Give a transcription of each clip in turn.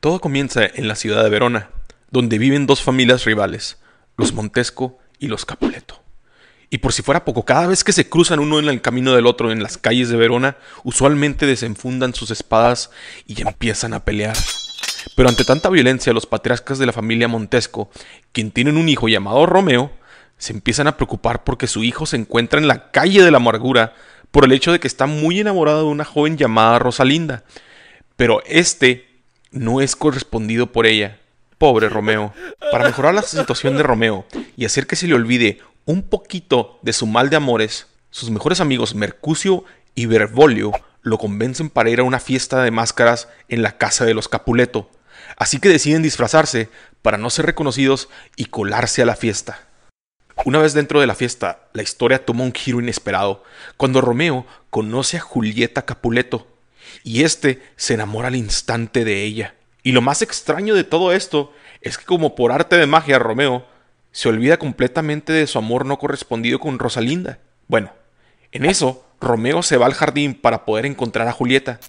Todo comienza en la ciudad de Verona, donde viven dos familias rivales, los Montesco y los Capuleto. Y por si fuera poco, cada vez que se cruzan uno en el camino del otro en las calles de Verona, usualmente desenfundan sus espadas y empiezan a pelear. Pero ante tanta violencia, los patriarcas de la familia Montesco, quien tienen un hijo llamado Romeo, se empiezan a preocupar porque su hijo se encuentra en la calle de la amargura por el hecho de que está muy enamorado de una joven llamada Rosalinda. Pero este no es correspondido por ella. Pobre Romeo. Para mejorar la situación de Romeo y hacer que se le olvide un poquito de su mal de amores, sus mejores amigos Mercucio y Vervolio lo convencen para ir a una fiesta de máscaras en la casa de los Capuleto. Así que deciden disfrazarse para no ser reconocidos y colarse a la fiesta. Una vez dentro de la fiesta, la historia toma un giro inesperado, cuando Romeo conoce a Julieta Capuleto, y este se enamora al instante de ella. Y lo más extraño de todo esto es que como por arte de magia Romeo se olvida completamente de su amor no correspondido con Rosalinda. Bueno, en eso Romeo se va al jardín para poder encontrar a Julieta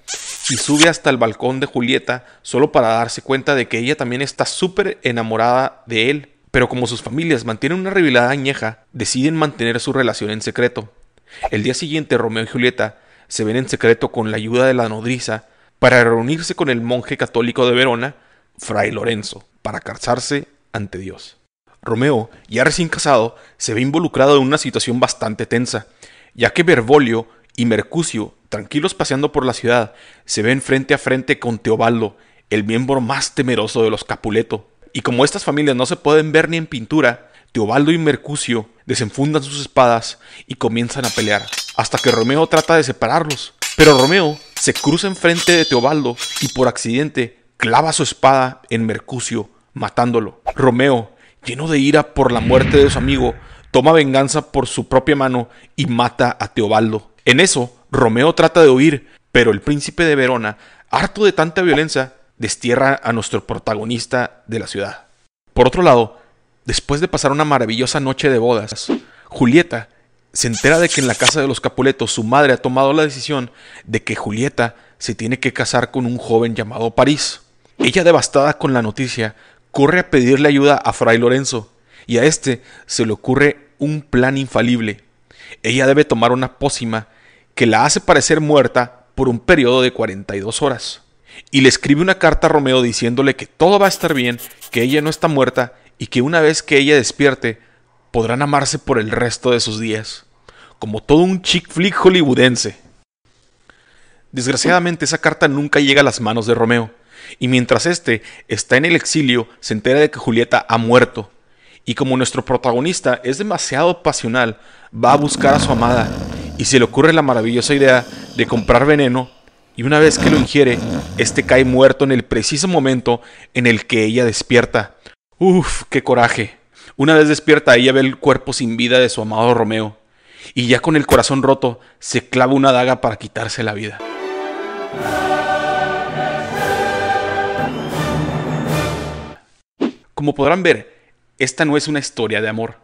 y sube hasta el balcón de Julieta solo para darse cuenta de que ella también está súper enamorada de él. Pero como sus familias mantienen una rivalidad añeja, deciden mantener su relación en secreto. El día siguiente Romeo y Julieta se ven en secreto con la ayuda de la nodriza para reunirse con el monje católico de Verona, Fray Lorenzo, para casarse ante Dios. Romeo, ya recién casado, se ve involucrado en una situación bastante tensa, ya que Bervolio y Mercucio, tranquilos paseando por la ciudad, se ven frente a frente con Teobaldo, el miembro más temeroso de los Capuleto. Y como estas familias no se pueden ver ni en pintura, Teobaldo y Mercucio desenfundan sus espadas y comienzan a pelear hasta que Romeo trata de separarlos. Pero Romeo se cruza enfrente de Teobaldo y por accidente clava su espada en Mercucio, matándolo. Romeo, lleno de ira por la muerte de su amigo, toma venganza por su propia mano y mata a Teobaldo. En eso, Romeo trata de huir, pero el príncipe de Verona, harto de tanta violencia, destierra a nuestro protagonista de la ciudad. Por otro lado, después de pasar una maravillosa noche de bodas, Julieta se entera de que en la casa de los Capuletos su madre ha tomado la decisión de que Julieta se tiene que casar con un joven llamado París. Ella, devastada con la noticia, corre a pedirle ayuda a Fray Lorenzo, y a este se le ocurre un plan infalible. Ella debe tomar una pócima que la hace parecer muerta por un periodo de 42 horas. Y le escribe una carta a Romeo diciéndole que todo va a estar bien, que ella no está muerta y que una vez que ella despierte, podrán amarse por el resto de sus días, como todo un chick flick hollywoodense. Desgraciadamente esa carta nunca llega a las manos de Romeo, y mientras éste está en el exilio se entera de que Julieta ha muerto, y como nuestro protagonista es demasiado pasional, va a buscar a su amada, y se le ocurre la maravillosa idea de comprar veneno, y una vez que lo ingiere, este cae muerto en el preciso momento en el que ella despierta. Uf, qué coraje. Una vez despierta, ella ve el cuerpo sin vida de su amado Romeo, y ya con el corazón roto, se clava una daga para quitarse la vida. Como podrán ver, esta no es una historia de amor.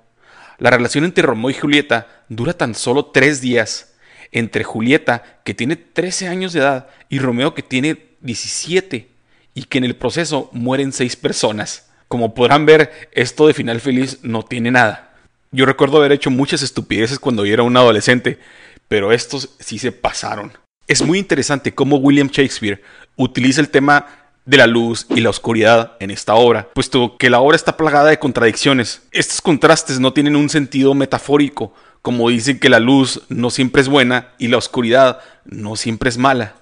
La relación entre Romeo y Julieta dura tan solo tres días, entre Julieta, que tiene 13 años de edad, y Romeo, que tiene 17, y que en el proceso mueren seis personas. Como podrán ver, esto de final feliz no tiene nada. Yo recuerdo haber hecho muchas estupideces cuando yo era un adolescente, pero estos sí se pasaron. Es muy interesante cómo William Shakespeare utiliza el tema de la luz y la oscuridad en esta obra, puesto que la obra está plagada de contradicciones. Estos contrastes no tienen un sentido metafórico, como dicen que la luz no siempre es buena y la oscuridad no siempre es mala,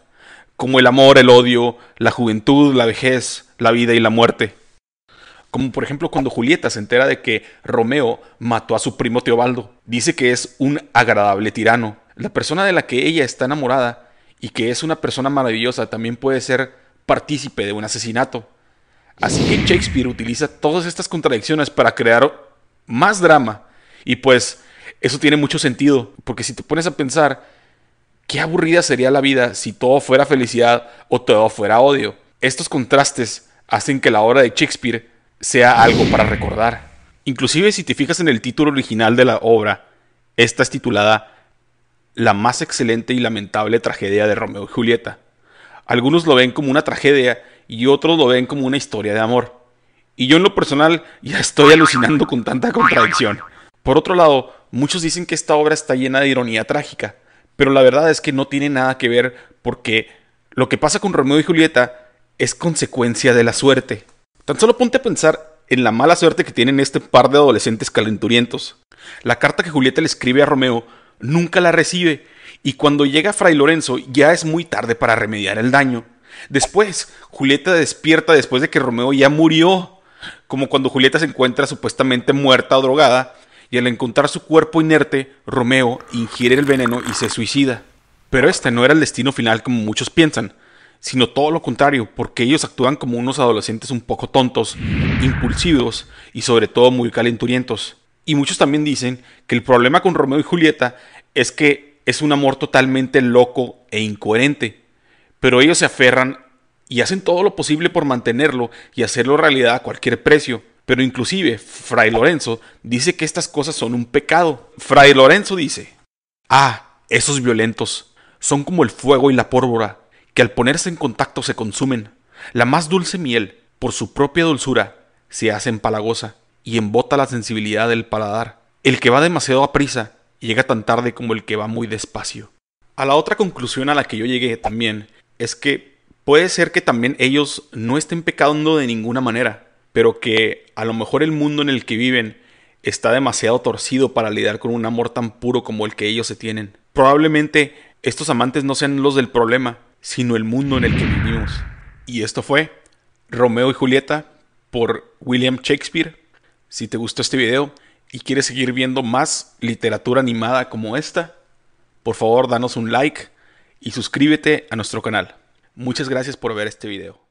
como el amor, el odio, la juventud, la vejez, la vida y la muerte. Como por ejemplo cuando Julieta se entera de que Romeo mató a su primo Teobaldo. Dice que es un agradable tirano. La persona de la que ella está enamorada y que es una persona maravillosa también puede ser partícipe de un asesinato. Así que Shakespeare utiliza todas estas contradicciones para crear más drama. Y pues eso tiene mucho sentido, porque si te pones a pensar, qué aburrida sería la vida si todo fuera felicidad o todo fuera odio. Estos contrastes hacen que la obra de Shakespeare sea algo para recordar. Inclusive si te fijas en el título original de la obra, esta es titulada La más excelente y lamentable tragedia de Romeo y Julieta. Algunos lo ven como una tragedia y otros lo ven como una historia de amor. Y yo en lo personal ya estoy alucinando con tanta contradicción. Por otro lado, muchos dicen que esta obra está llena de ironía trágica, pero la verdad es que no tiene nada que ver porque lo que pasa con Romeo y Julieta es consecuencia de la suerte. Tan solo ponte a pensar en la mala suerte que tienen este par de adolescentes calenturientos. La carta que Julieta le escribe a Romeo nunca la recibe, y cuando llega Fray Lorenzo ya es muy tarde para remediar el daño. Después, Julieta despierta después de que Romeo ya murió, como cuando Julieta se encuentra supuestamente muerta o drogada, y al encontrar su cuerpo inerte, Romeo ingiere el veneno y se suicida. Pero este no era el destino final como muchos piensan, sino todo lo contrario, porque ellos actúan como unos adolescentes un poco tontos, impulsivos y sobre todo muy calenturientos. Y muchos también dicen que el problema con Romeo y Julieta es que es un amor totalmente loco e incoherente, pero ellos se aferran y hacen todo lo posible por mantenerlo y hacerlo realidad a cualquier precio. Pero inclusive Fray Lorenzo dice que estas cosas son un pecado. Fray Lorenzo dice, ah, esos violentos son como el fuego y la pólvora que al ponerse en contacto se consumen. La más dulce miel, por su propia dulzura, se hace empalagosa y embota la sensibilidad del paladar. El que va demasiado a prisa llega tan tarde como el que va muy despacio. A la otra conclusión a la que yo llegué también es que puede ser que también ellos no estén pecando de ninguna manera, pero que a lo mejor el mundo en el que viven está demasiado torcido para lidiar con un amor tan puro como el que ellos se tienen. Probablemente estos amantes no sean los del problema, sino el mundo en el que vivimos. Y esto fue Romeo y Julieta por William Shakespeare. Si te gustó este video y quieres seguir viendo más literatura animada como esta, por favor danos un like y suscríbete a nuestro canal. Muchas gracias por ver este video.